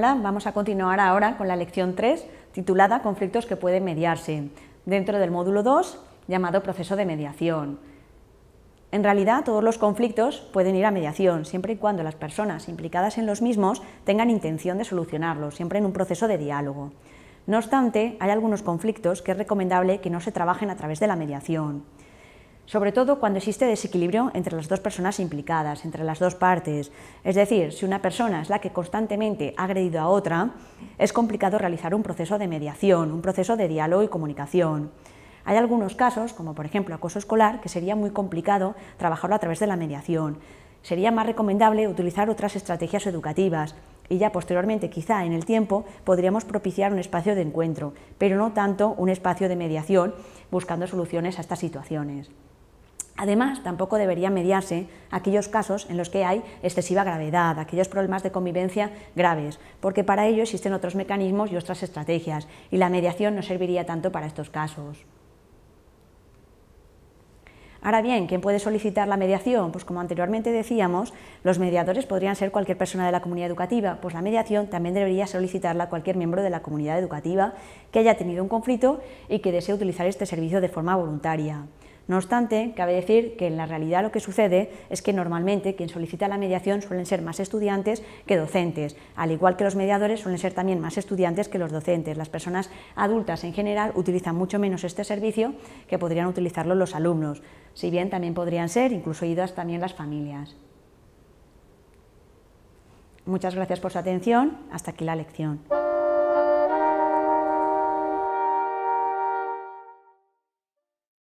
vamos a continuar ahora con la lección 3, titulada Conflictos que pueden mediarse, dentro del módulo 2, llamado Proceso de mediación. En realidad, todos los conflictos pueden ir a mediación, siempre y cuando las personas implicadas en los mismos tengan intención de solucionarlos, siempre en un proceso de diálogo. No obstante, hay algunos conflictos que es recomendable que no se trabajen a través de la mediación sobre todo cuando existe desequilibrio entre las dos personas implicadas, entre las dos partes. Es decir, si una persona es la que constantemente ha agredido a otra, es complicado realizar un proceso de mediación, un proceso de diálogo y comunicación. Hay algunos casos, como por ejemplo acoso escolar, que sería muy complicado trabajarlo a través de la mediación. Sería más recomendable utilizar otras estrategias educativas, y ya posteriormente, quizá en el tiempo, podríamos propiciar un espacio de encuentro, pero no tanto un espacio de mediación buscando soluciones a estas situaciones. Además, tampoco debería mediarse aquellos casos en los que hay excesiva gravedad, aquellos problemas de convivencia graves, porque para ello existen otros mecanismos y otras estrategias, y la mediación no serviría tanto para estos casos. Ahora bien, ¿quién puede solicitar la mediación? Pues como anteriormente decíamos, los mediadores podrían ser cualquier persona de la comunidad educativa, pues la mediación también debería solicitarla cualquier miembro de la comunidad educativa que haya tenido un conflicto y que desee utilizar este servicio de forma voluntaria. No obstante, cabe decir que en la realidad lo que sucede es que normalmente quien solicita la mediación suelen ser más estudiantes que docentes, al igual que los mediadores suelen ser también más estudiantes que los docentes. Las personas adultas en general utilizan mucho menos este servicio que podrían utilizarlo los alumnos, si bien también podrían ser incluso idas también las familias. Muchas gracias por su atención. Hasta aquí la lección.